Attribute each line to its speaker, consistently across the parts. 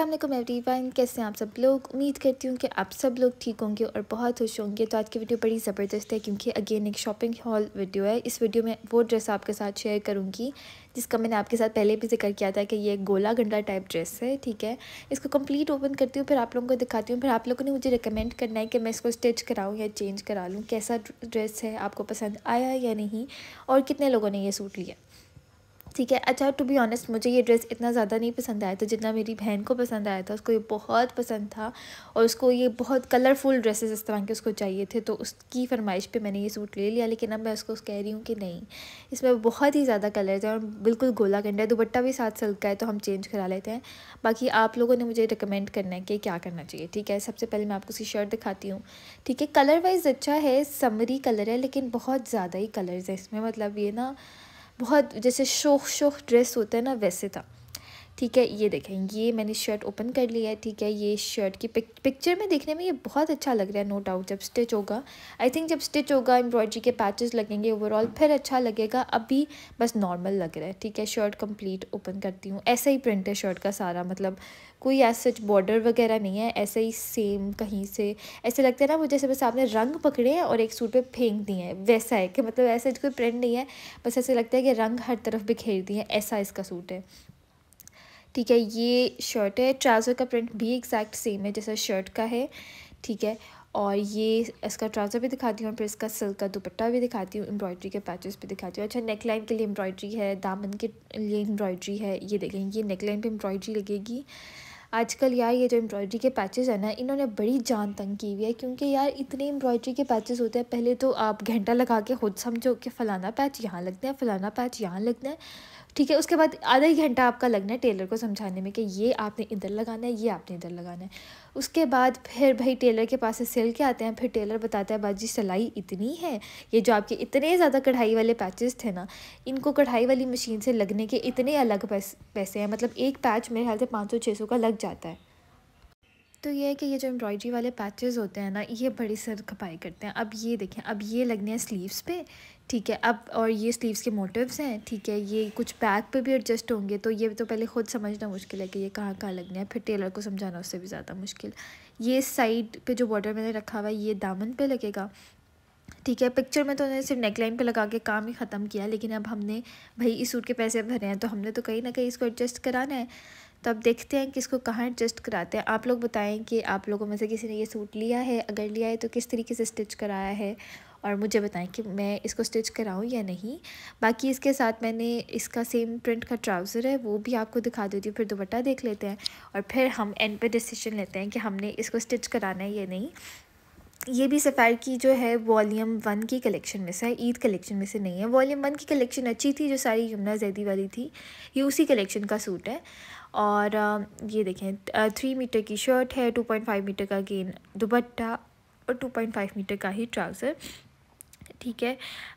Speaker 1: every one कैसे हैं आप सब लोग उम्मीद करती हूँ कि आप सब लोग ठीक होंगे और बहुत खुश होंगे तो आज की वीडियो बड़ी ज़बरदस्त है क्योंकि अगेन एक शॉपिंग हॉल वीडियो है इस वीडियो में वो ड्रेस आपके साथ शेयर करूँगी जिसका मैंने आपके साथ पहले भी जिक्र किया था कि ये गोला गंडा टाइप ड्रेस है ठीक है इसको कम्प्लीट ओपन करती हूँ फिर आप लोगों को दिखाती हूँ फिर आप लोगों ने मुझे रिकमेंड करना है कि मैं इसको स्टिच कराऊँ या चेंज करा लूँ कैसा ड्रेस है आपको पसंद आया या नहीं और कितने लोगों ने यह सूट लिया ठीक है अच्छा टू बी ऑनेस्ट मुझे ये ड्रेस इतना ज़्यादा नहीं पसंद आया था जितना मेरी बहन को पसंद आया था उसको ये बहुत पसंद था और उसको ये बहुत कलरफुल ड्रेसेस इस तरह के उसको चाहिए थे तो उसकी फरमाइश पे मैंने ये सूट ले लिया लेकिन अब मैं उसको कह रही हूँ कि नहीं इसमें बहुत ही ज़्यादा कलर है और बिल्कुल गोला गंडा है दुपट्टा भी साथ सिल्क का है तो हम चेंज करा लेते हैं बाकी आप लोगों ने मुझे रिकमेंड करना है कि क्या करना चाहिए ठीक है सबसे पहले मैं आपको उसकी शर्ट दिखाती हूँ ठीक है कलर वाइज अच्छा है समरी कलर है लेकिन बहुत ज़्यादा ही कलर्स है इसमें मतलब ये ना बहुत जैसे शोक शोक ड्रेस होता है ना वैसे था ठीक है ये देखें ये मैंने शर्ट ओपन कर लिया है ठीक है ये शर्ट की पिक, पिक्चर में देखने में ये बहुत अच्छा लग रहा है नो डाउट जब स्टिच होगा आई थिंक जब स्टिच होगा एम्ब्रॉयडरी के पैचेस लगेंगे ओवरऑल फिर अच्छा लगेगा अभी बस नॉर्मल लग रहा है ठीक है शर्ट कंप्लीट ओपन करती हूँ ऐसा ही प्रिंट है शर्ट का सारा मतलब कोई ऐसा सच बॉर्डर वगैरह नहीं है ऐसा ही सेम कहीं से ऐसे लगता है ना वो जैसे बस आपने रंग पकड़े हैं और एक सूट पे फेंक दिए हैं वैसा है कि मतलब ऐसा कोई प्रिंट नहीं है बस ऐसे लगता है कि रंग हर तरफ बिखेर दिए हैं ऐसा इसका सूट है ठीक है ये शर्ट है ट्राउज़र का प्रिंट भी एग्जैक्ट सेम है जैसा शर्ट का है ठीक है और ये इसका ट्राउज़र भी दिखाती हूँ और फिर इसका सिल्क का दुपट्टा भी दिखाती हूँ एम्ब्रॉयड्री के पैचेस भी दिखाती हूँ अच्छा नेक लाइन के लिए एम्ब्रॉयड्री है दामन के लिए एम्ब्रॉयड्री है ये देखें ये नेक लाइन पर एम्ब्रॉयडरी लगेगी आजकल यार ये जो एम्ब्रॉयड्री के पैचेस है ना इन्होंने बड़ी जान तंग की हुई है क्योंकि यार इतने एम्ब्रॉयड्री के पैचेस होते हैं पहले तो आप घंटा लगा के खुद समझो कि फ़लाना पैच यहाँ लगना है फ़लाना पैच यहाँ लगना है ठीक है उसके बाद आधा ही घंटा आपका लगना है टेलर को समझाने में कि ये आपने इधर लगाना है ये आपने इधर लगाना है उसके बाद फिर भाई टेलर के पास से सिल के आते हैं फिर टेलर बताता है बाजी सिलाई इतनी है ये जो आपके इतने ज़्यादा कढ़ाई वाले पैचेस थे ना इनको कढ़ाई वाली मशीन से लगने के इतने अलग पैसे हैं मतलब एक पैच मेरे ख्याल से पाँच सौ छः सौ का लग जाता है तो ये है कि ये जो एम्ब्रॉयडरी वाले पैचेस होते हैं ना ये बड़ी सर खपाई करते हैं अब ये देखें अब ये लगने हैं स्लीव्स पे ठीक है अब और ये स्लीव्स के मोटिव्स हैं ठीक है ये कुछ बैक पे भी एडजस्ट होंगे तो ये तो पहले खुद समझना मुश्किल है कि ये कहाँ कहाँ लगने हैं फिर टेलर को समझाना उससे भी ज़्यादा मुश्किल ये साइड पर जो बॉर्डर मैंने रखा हुआ है ये दामन पर लगेगा ठीक है पिक्चर में तो उन्होंने सिर्फ नेकलाइन पे लगा के काम ही ख़त्म किया लेकिन अब हमने भाई इस सूट के पैसे भरे हैं तो हमने तो कहीं ना कहीं इसको एडजस्ट कराना है तो अब देखते हैं कि इसको कहाँ एडजस्ट कराते हैं आप लोग बताएं कि आप लोगों में से किसी ने ये सूट लिया है अगर लिया है तो किस तरीके से स्टिच कराया है और मुझे बताएं कि मैं इसको स्टिच कराऊं या नहीं बाकी इसके साथ मैंने इसका सेम प्रिंट का ट्राउज़र है वो भी आपको दिखा देती हूँ फिर दोपट्टा देख लेते हैं और फिर हम एंड पे डिसीजन लेते हैं कि हमने इसको स्टिच कराना है या नहीं ये भी सफ़ैर की जो है वॉल्यूम वन की कलेक्शन में से है ईद कलेक्शन में से नहीं है वॉल्यूम वन की कलेक्शन अच्छी थी जो सारी यमुना जैदी वाली थी ये उसी कलेक्शन का सूट है और ये देखें थ्री मीटर की शर्ट है टू पॉइंट फाइव मीटर का गेन दुपट्टा और टू पॉइंट फाइव मीटर का ही ट्राउज़र ठीक है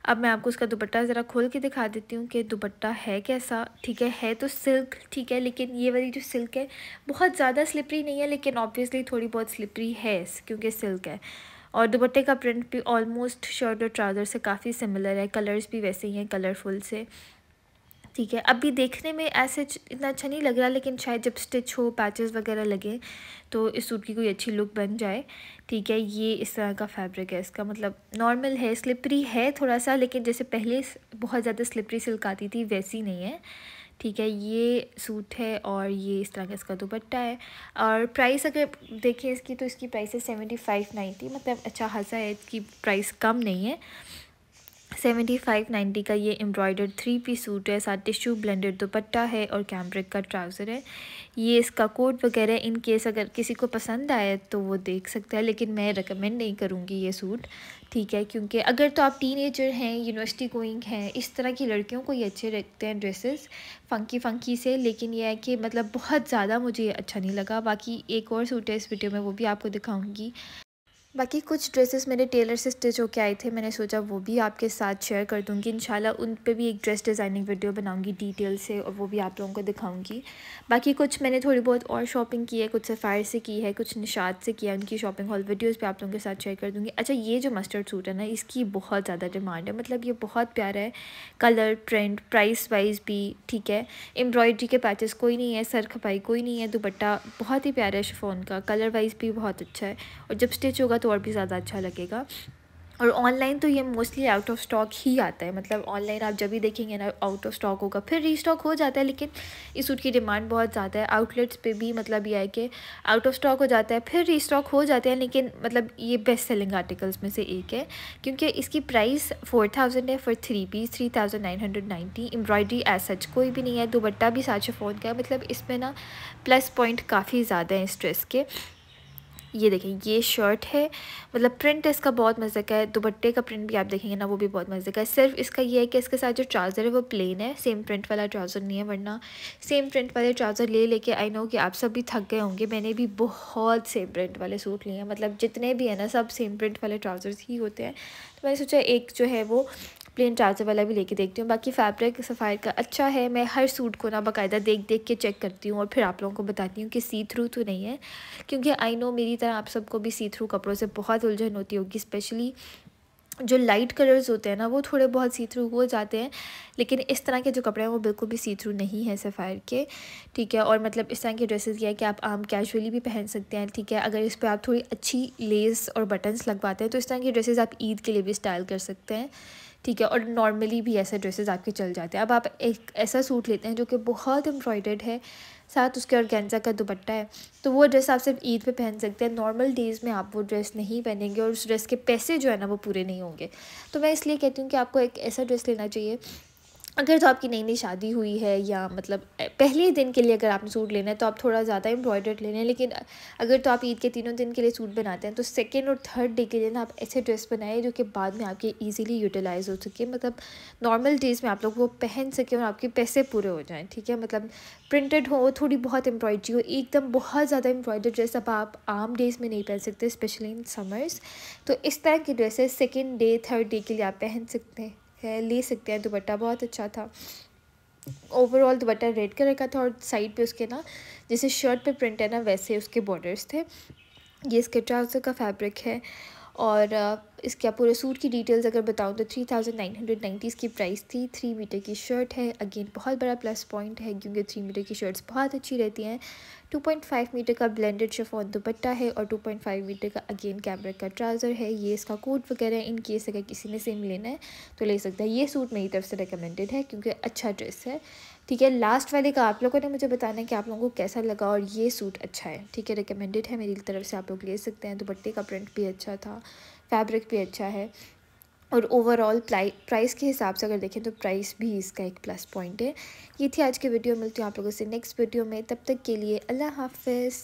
Speaker 1: अब मैं आपको उसका दुपट्टा ज़रा खोल के दिखा देती हूँ कि दुपट्टा है कैसा ठीक है है तो सिल्क ठीक है लेकिन ये वाली जो सिल्क है बहुत ज़्यादा स्लिपरी नहीं है लेकिन ऑब्वियसली थोड़ी बहुत स्लिपरी है क्योंकि सिल्क है और दुपट्टे का प्रिंट भी ऑलमोस्ट शर्ट और ट्राउज़र से काफ़ी सिमिलर है कलर्स भी वैसे ही हैं कलरफुल से ठीक है अभी देखने में ऐसे इतना अच्छा नहीं लग रहा लेकिन शायद जब स्टिच हो पैचेस वगैरह लगे तो इस सूट की कोई अच्छी लुक बन जाए ठीक है ये इस तरह का फैब्रिक है इसका मतलब नॉर्मल है स्लिपरी है थोड़ा सा लेकिन जैसे पहले बहुत ज़्यादा स्लिपरी सिल्क आती थी वैसी नहीं है ठीक है ये सूट है और ये इस तरह का इसका दुपट्टा है और प्राइस अगर देखें इसकी तो इसकी प्राइस है सेवेंटी फाइव नाइन्टी मतलब अच्छा खासा है इसकी प्राइस कम नहीं है सेवेंटी फाइव नाइन्टी का ये एम्ब्रॉयडर्ड थ्री पी सूट है साथ टिश्यू ब्लेंडेड दुपट्टा है और कैम्ब्रिक का ट्राउज़र है ये इसका कोट वगैरह इन केस अगर किसी को पसंद आए तो वो देख सकता है लेकिन मैं रिकमेंड नहीं करूँगी ये सूट ठीक है क्योंकि अगर तो आप टीन एजर हैं यूनिवर्सिटी गोइंग हैं इस तरह की लड़कियों को ये अच्छे लगते हैं ड्रेसेस फ़ंकी फ़ंकी से लेकिन यह है कि मतलब बहुत ज़्यादा मुझे अच्छा नहीं लगा बाकी एक और सूट है इस वीडियो में वो भी आपको दिखाऊँगी बाकी कुछ ड्रेसेस मेरे टेलर से स्टिच होके आए थे मैंने सोचा वो भी आपके साथ शेयर कर दूँगी इंशाल्लाह उन पे भी एक ड्रेस डिज़ाइनिंग वीडियो बनाऊँगी डिटेल से और वो भी आप लोगों को दिखाऊँगी बाकी कुछ मैंने थोड़ी बहुत और शॉपिंग की है कुछ सफ़ायर से की है कुछ निशात से किया उनकी शॉपिंग हॉल वीडियोज़ भी आप लोगों के साथ शेयर कर दूँगी अच्छा ये जो मस्टर्ड सूट है ना इसकी बहुत ज़्यादा डिमांड है मतलब ये बहुत प्यारा है कलर ट्रेंड प्राइस वाइज भी ठीक है एम्ब्रॉयड्री के पैचेस कोई नहीं है सर खपाई कोई नहीं है दुपट्टा बहुत ही प्यारा है शिफोन का कलर वाइज भी बहुत अच्छा है और जब स्टिच होगा तो और भी ज़्यादा अच्छा लगेगा और ऑनलाइन तो ये मोस्टली आउट ऑफ स्टॉक ही आता है मतलब ऑनलाइन आप जब भी देखेंगे ना आउट ऑफ स्टॉक होगा फिर री स्टॉक हो जाता है लेकिन इस सूट की डिमांड बहुत ज़्यादा है आउटलेट्स पे भी मतलब ये है कि आउट ऑफ स्टॉक हो जाता है फिर री स्टॉक हो जाते हैं लेकिन मतलब ये बेस्ट सेलिंग आर्टिकल्स में से एक है क्योंकि इसकी प्राइस फोर थाउजेंड है for three piece three thousand nine hundred ninety embroidery as such कोई भी नहीं है दुपट्टा भी साछे फ़ोन का है मतलब इसमें ना प्लस पॉइंट काफ़ी ज़्यादा है इस ड्रेस के ये देखें ये शर्ट है मतलब प्रिंट इसका बहुत मज़े का है दुपट्टे का प्रिंट भी आप देखेंगे ना वो भी बहुत मज़े का है सिर्फ इसका ये है कि इसके साथ जो ट्राउज़र है वो प्लेन है सेम प्रिंट वाला ट्राउज़र नहीं है वरना सेम प्रिंट वाले ट्राउज़र ले लेके आई नो कि आप सब भी थक गए होंगे मैंने भी बहुत सेम प्रिंट वाले सूट लिए हैं मतलब जितने भी हैं ना सब सेम प्रिंट वाले ट्राउज़र्स ही होते हैं तो मैंने सोचा एक जो है वो प्लेन ट्राउज़र वाला भी लेके देखती हूँ बाकी फैब्रिक सफ़ायर का अच्छा है मैं हर सूट को ना बाकायदा देख देख के चेक करती हूँ और फिर आप लोगों को बताती हूँ कि सी थ्रू तो नहीं है क्योंकि आई नो मेरी तरह आप सबको भी सी थ्रू कपड़ों से बहुत उलझन होती होगी स्पेशली जो लाइट कलर्स होते हैं ना वो थोड़े बहुत सी थ्रू हो जाते हैं लेकिन इस तरह के जो कपड़े हैं वो बिल्कुल भी सी थ्रू नहीं है सफ़ायर के ठीक है और मतलब इस तरह के ड्रेसेस ये है कि आप आम कैजुअली भी पहन सकते हैं ठीक है अगर इस पर आप थोड़ी अच्छी लेस और बटन्स लगवाते हैं तो इस तरह की ड्रेसेज आप ईद के लिए भी स्टाइल कर सकते हैं ठीक है और नॉर्मली भी ऐसे ड्रेसेस आपके चल जाते हैं अब आप एक ऐसा सूट लेते हैं जो कि बहुत एम्ब्रॉयडर्ड है साथ उसके ऑर्गेन्जा का दुपट्टा है तो वो ड्रेस आप सिर्फ ईद पे पहन सकते हैं नॉर्मल डेज़ में आप वो ड्रेस नहीं पहनेंगे और उस ड्रेस के पैसे जो है ना वो पूरे नहीं होंगे तो मैं इसलिए कहती हूँ कि आपको एक ऐसा ड्रेस लेना चाहिए अगर तो आपकी नई नई शादी हुई है या मतलब पहले दिन के लिए अगर आपने सूट लेना है तो आप थोड़ा ज़्यादा एम्ब्रॉयडर्ड ले लें लेकिन अगर तो आप ईद के तीनों दिन के लिए सूट बनाते हैं तो सेकेंड और थर्ड डे के लिए ना आप ऐसे ड्रेस बनाए जो कि बाद में आपके ईजिली यूटिलाइज हो सके मतलब नॉर्मल डेज़ में आप लोग वो पहन सकें और आपके पैसे पूरे हो जाएँ ठीक है मतलब प्रिंटेड हो थोड़ी बहुत एम्ब्रॉयड्री हो एकदम बहुत ज़्यादा एम्ब्रॉयडर्ड ड्रेस अब आप आम डेज़ में नहीं पहन सकते स्पेशली इन समर्स तो इस तरह की dresses second day third day के लिए आप पहन सकते हैं है ले सकते हैं दुपट्टा बहुत अच्छा था ओवरऑल दुपट्टा रेड कलर का था और साइड पे उसके ना जैसे शर्ट पे प्रिंट है ना वैसे उसके बॉर्डर्स थे ये इसके ट्राउज़र का फैब्रिक है और इसके आप पूरे सूट की डिटेल्स अगर बताऊँ तो three thousand nine hundred ninety इसकी प्राइस थी थ्री मीटर की शर्ट है अगेन बहुत बड़ा प्लस पॉइंट है क्योंकि थ्री मीटर की शर्ट्स बहुत अच्छी रहती हैं टू पॉइंट फाइव मीटर का ब्लेंडेड और दुपट्टा है और टू पॉइंट फाइव मीटर का अगेन कैमरा का ट्राउज़र है ये इसका कोट वगैरह है इन केस अगर किसी ने सेम लेना है तो ले सकता है ये सूट मेरी तरफ से रिकमेंडेड है क्योंकि अच्छा ड्रेस है ठीक है लास्ट वाले का आप लोगों ने मुझे बताना है कि आप लोगों को कैसा लगा और ये सूट अच्छा है ठीक है रिकमेंडेड है मेरी तरफ से आप लोग ले सकते हैं दुपट्टे का प्रिंट भी अच्छा था फैब्रिक भी अच्छा है और ओवरऑल प्राइस के हिसाब से अगर देखें तो प्राइस भी इसका एक प्लस पॉइंट है ये थी आज की वीडियो मिलती हूँ आप लोगों से नेक्स्ट वीडियो में तब तक के लिए अल्लाह हाफिज़